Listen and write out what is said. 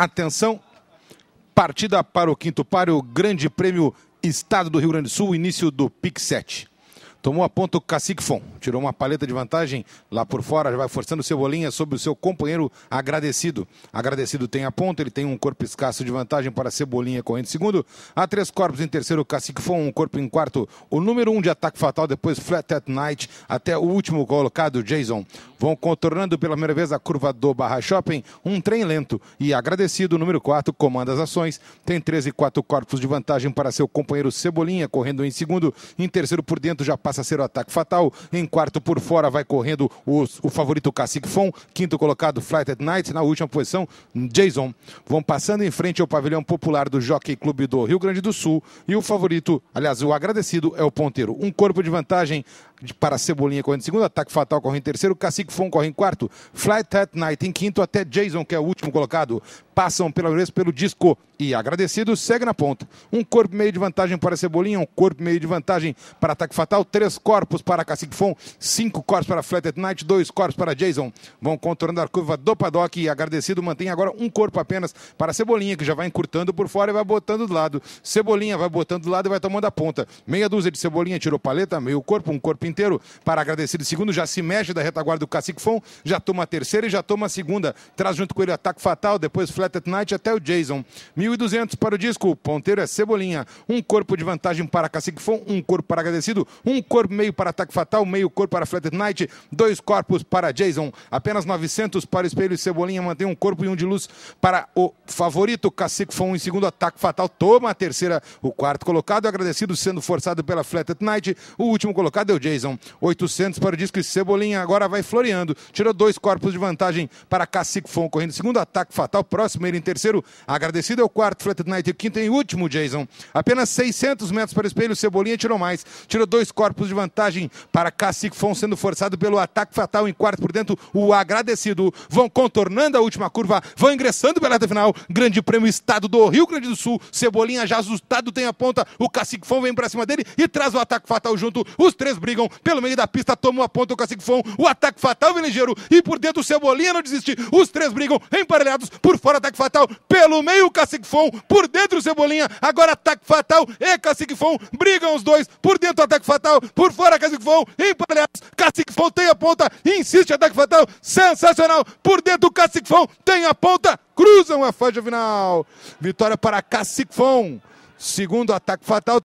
Atenção, partida para o quinto par, o Grande Prêmio Estado do Rio Grande do Sul, início do PIC 7. Tomou a ponta o Cacique Fon, tirou uma paleta de vantagem lá por fora, já vai forçando o Cebolinha sobre o seu companheiro agradecido. Agradecido tem a ponta, ele tem um corpo escasso de vantagem para Cebolinha correndo em segundo. há três corpos em terceiro, Cacique Fon, um corpo em quarto, o número um de ataque fatal, depois Flat at Night, até o último colocado, Jason. Vão contornando pela primeira vez a curva do Barra Shopping, um trem lento e agradecido, número quatro comanda as ações, tem 13 e quatro corpos de vantagem para seu companheiro Cebolinha correndo em segundo, em terceiro por dentro já passa passa a ser o ataque fatal. Em quarto por fora vai correndo os, o favorito Cacique Fon. Quinto colocado, at Night Na última posição, Jason. Vão passando em frente ao pavilhão popular do Jockey Clube do Rio Grande do Sul. E o favorito, aliás, o agradecido é o ponteiro. Um corpo de vantagem para Cebolinha correndo em segundo, Ataque Fatal correndo em terceiro, Cacique Fon corre em quarto, Flight at Night em quinto, até Jason, que é o último colocado, passam pela vez pelo disco e agradecido, segue na ponta. Um corpo meio de vantagem para Cebolinha, um corpo meio de vantagem para Ataque Fatal, três corpos para Cacique Fon, cinco corpos para Flight at Night, dois corpos para Jason. Vão contornando a curva do paddock e agradecido mantém agora um corpo apenas para Cebolinha, que já vai encurtando por fora e vai botando do lado. Cebolinha vai botando do lado e vai tomando a ponta. Meia dúzia de Cebolinha, tirou paleta, meio corpo, um corpo inteiro para agradecer segundo. Já se mexe da retaguarda do Cacique Fon, já toma a terceira e já toma a segunda. Traz junto com ele Ataque Fatal, depois Flat at Night até o Jason. 1.200 para o disco. O ponteiro é Cebolinha. Um corpo de vantagem para Cacique Fon, um corpo para agradecido, um corpo meio para Ataque Fatal, meio corpo para Flat at Night, dois corpos para Jason. Apenas 900 para o Espelho e Cebolinha mantém um corpo e um de luz para o favorito Cacique Fon em segundo. Ataque Fatal toma a terceira. O quarto colocado, agradecido, sendo forçado pela Flat at Night. O último colocado é o Jason. Jason. 800 para o disco e Cebolinha agora vai floreando. Tirou dois corpos de vantagem para Cacique Fon, correndo segundo ataque fatal. Próximo, ele em terceiro. Agradecido é o quarto, Flat Night. O quinto e último, Jason. Apenas 600 metros para o espelho. Cebolinha tirou mais. Tirou dois corpos de vantagem para Cacique Fon, sendo forçado pelo ataque fatal. Em quarto por dentro, o agradecido. Vão contornando a última curva, vão ingressando pela reta final. Grande prêmio Estado do Rio Grande do Sul. Cebolinha já assustado, tem a ponta. O Cacique Fon vem para cima dele e traz o ataque fatal junto. Os três brigam pelo meio da pista, toma o ponta o Cacifão, o ataque fatal vem ligeiro, e por dentro o Cebolinha não desiste, os três brigam, emparelhados, por fora ataque fatal, pelo meio o Cacifão, por dentro o Cebolinha, agora ataque fatal e Fon, brigam os dois, por dentro ataque fatal, por fora Fon, emparelhados, Fon tem a ponta, insiste ataque fatal, sensacional, por dentro o Fon tem a ponta, cruzam a faixa final, vitória para Fon, segundo ataque fatal,